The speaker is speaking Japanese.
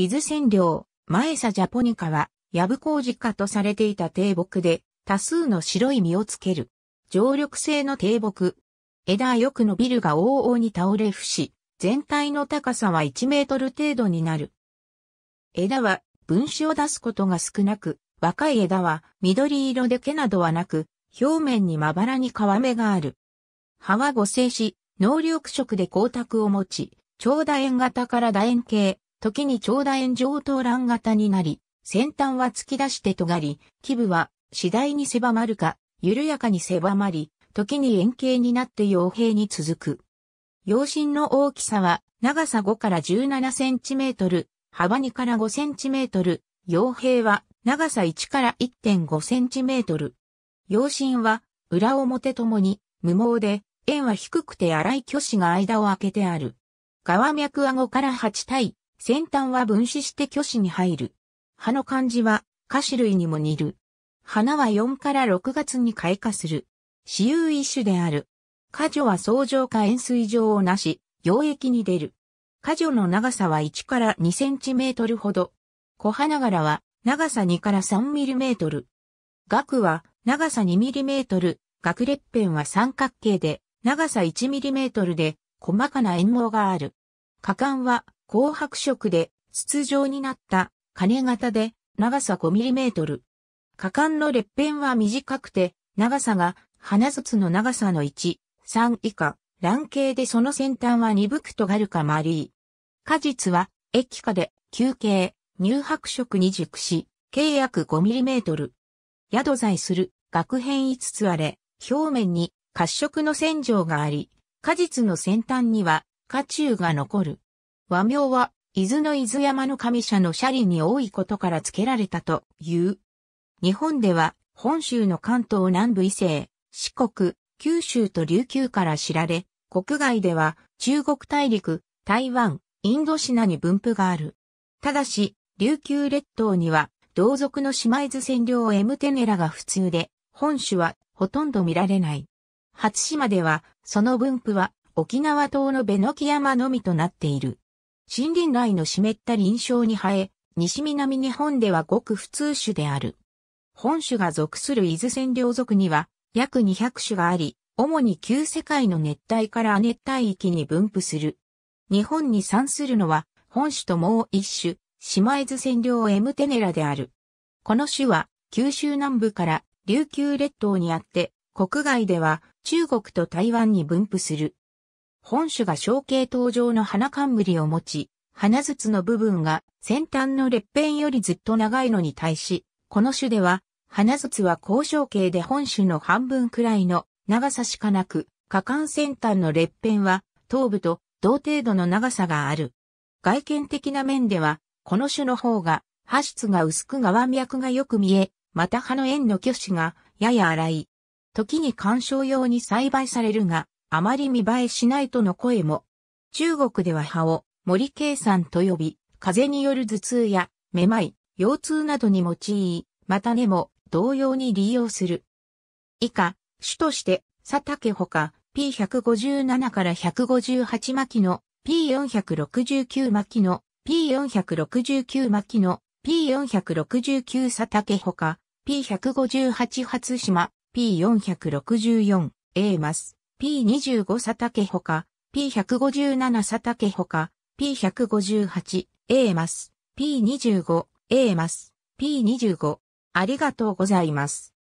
伊豆占領、前佐ジャポニカは、ヤブコウジカとされていた低木で、多数の白い実をつける。常緑性の低木。枝よく伸びるが往々に倒れ伏し、全体の高さは1メートル程度になる。枝は分子を出すことが少なく、若い枝は緑色で毛などはなく、表面にまばらに皮目がある。葉は互生し、能力色で光沢を持ち、長楕円型から楕円形、時に長楕円上等欄型になり、先端は突き出して尖り、基部は次第に狭まるか、緩やかに狭まり、時に円形になって傭兵に続く。陽心の大きさは長さ5から17センチメートル、幅2から5センチメートル、傭兵は長さ1から1.5センチメートル。陽心は裏表ともに無毛で、円は低くて荒い虚子が間を空けてある。側脈顎から8対先端は分子して巨子に入る。葉の漢字は、花種類にも似る。花は4から6月に開花する。私有一種である。花女は相乗か円錐状をなし、溶液に出る。花女の長さは1から2センチメートルほど。小花柄は長さ2から3ミリメートル。額は長さ2ミリメートル、額裂片は三角形で、長さ1ミリメートルで、細かな円毛がある。果敢は紅白色で筒状になった金型で長さ 5mm。果敢の裂片は短くて長さが花筒の長さの1、3以下、卵形でその先端は鈍く尖るか丸い。果実は液化で球形、乳白色に熟し、計約 5mm。宿在する学編5つ割れ、表面に褐色の洗浄があり、果実の先端には果中が残る。和名は、伊豆の伊豆山の神社の斜里に多いことから付けられたという。日本では、本州の関東南部以西、四国、九州と琉球から知られ、国外では中国大陸、台湾、インドシナに分布がある。ただし、琉球列島には、同族の島津占領エムテネラが普通で、本種はほとんど見られない。初島では、その分布は沖縄島のベノキ山のみとなっている。森林内の湿った林床に生え、西南日本ではごく普通種である。本種が属する伊豆占領属には約200種があり、主に旧世界の熱帯から亜熱帯域に分布する。日本に産するのは本種ともう一種、島伊豆線領エムテネラである。この種は九州南部から琉球列島にあって、国外では中国と台湾に分布する。本種が小形登状の花冠を持ち、花筒の部分が先端の裂片よりずっと長いのに対し、この種では、花筒は交渉形で本種の半分くらいの長さしかなく、果敢先端の裂片は頭部と同程度の長さがある。外見的な面では、この種の方が、葉質が薄く側脈がよく見え、また葉の円の虚子がやや荒い。時に観賞用に栽培されるが、あまり見栄えしないとの声も。中国では葉を森計算と呼び、風による頭痛やめまい、腰痛などに用い、また根も同様に利用する。以下、種として佐竹ほか P157 から158巻の P469 巻の P469 巻の P469 佐竹ほか P158 初島 P464 A ます。P25 佐竹ほか、P157 佐竹ほか、P158、A ます。P25、A ます。P25。ありがとうございます。